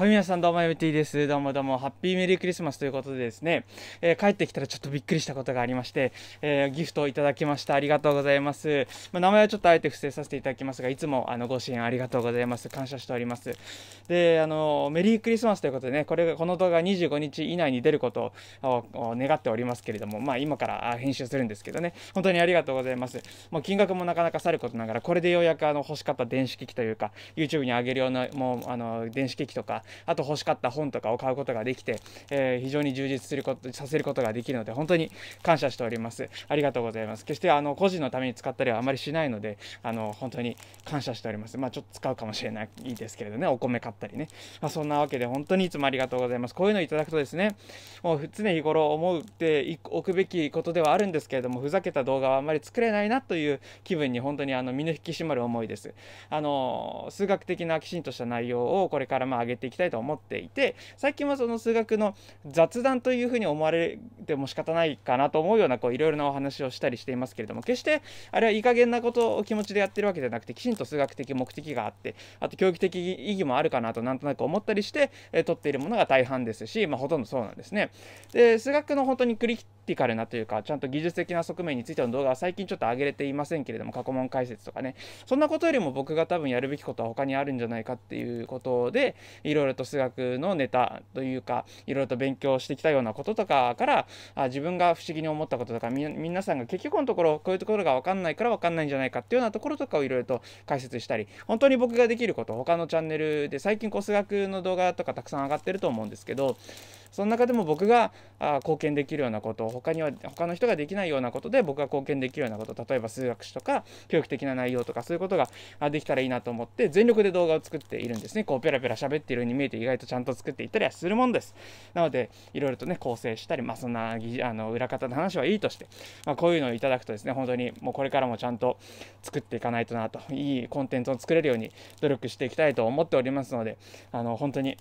はい、皆さんどうも、ゆめてです。どうもどうも、ハッピーメリークリスマスということでですね、えー、帰ってきたらちょっとびっくりしたことがありまして、えー、ギフトをいただきました。ありがとうございます。まあ、名前はちょっとあえて伏せさせていただきますが、いつもあのご支援ありがとうございます。感謝しております。で、あの、メリークリスマスということでね、これが、この動画25日以内に出ることを願っておりますけれども、まあ今から編集するんですけどね、本当にありがとうございます。もう金額もなかなかさることながら、これでようやくあの欲しかった電子機器というか、YouTube に上げるような、もうあの、電子機器とか、あと欲しかった本とかを買うことができて、えー、非常に充実することさせることができるので本当に感謝しておりますありがとうございます決してあの個人のために使ったりはあまりしないのであの本当に感謝しておりますまあちょっと使うかもしれないですけれどねお米買ったりね、まあ、そんなわけで本当にいつもありがとうございますこういうのをいただくとですねもう常日頃思っておくべきことではあるんですけれどもふざけた動画はあんまり作れないなという気分に本当にあの身の引き締まる思いですあの数学的なきちんとした内容をこれからまあ上げていきたいと思っていて最近はその数学の雑談というふうに思われても仕方ないかなと思うようなこういろいろなお話をしたりしていますけれども決してあれはいい加減なことを気持ちでやってるわけじゃなくてきちんと数学的目的があってあと教育的意義もあるかなとなんとなく思ったりして、えー、取っているものが大半ですし、まあ、ほとんどそうなんですね。で数学の本当にクリティカルなというか、ちゃんと技術的な側面についての動画は最近ちょっと上げれていませんけれども、過去問解説とかね、そんなことよりも僕が多分やるべきことは他にあるんじゃないかっていうことで、いろいろと数学のネタというか、いろいろと勉強してきたようなこととかから、あ自分が不思議に思ったこととか、皆さんが結局のところ、こういうところが分かんないから分かんないんじゃないかっていうようなところとかをいろいろと解説したり、本当に僕ができること、他のチャンネルで最近こう数学の動画とかたくさん上がってると思うんですけど、その中でも僕があ貢献できるようなこと他には他の人ができないようなことで僕が貢献できるようなこと例えば数学史とか教育的な内容とかそういうことができたらいいなと思って全力で動画を作っているんですねこうペラペラ喋っているように見えて意外とちゃんと作っていったりはするもんですなのでいろいろとね構成したりまあそんなあの裏方の話はいいとして、まあ、こういうのをいただくとですね本当にもうこれからもちゃんと作っていかないとなといいコンテンツを作れるように努力していきたいと思っておりますのであの本当に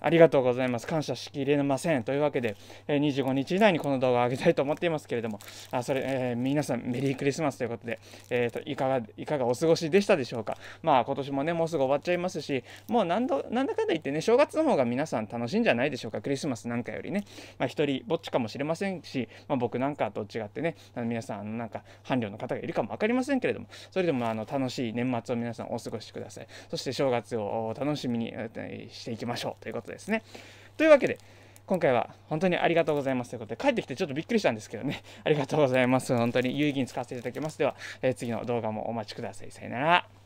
ありがとうございます。感謝しきれません。というわけで、え25日以内にこの動画を上げたいと思っていますけれども、あそれ、えー、皆さんメリークリスマスということで、えーと、いかが、いかがお過ごしでしたでしょうか。まあ今年もね、もうすぐ終わっちゃいますし、もう何度、なんだかんだ言ってね、正月の方が皆さん楽しいんじゃないでしょうか。クリスマスなんかよりね、まあ一人ぼっちかもしれませんし、まあ、僕なんかと違ってね、あの皆さん、あのなんか伴侶の方がいるかも分かりませんけれども、それでもあの楽しい年末を皆さんお過ごしください。そして正月を楽しみにしていきましょうということでことですね。というわけで、今回は本当にありがとうございますということで、帰ってきてちょっとびっくりしたんですけどね、ありがとうございます。本当に有意義に使わせていただきます。では、えー、次の動画もお待ちください。さよなら。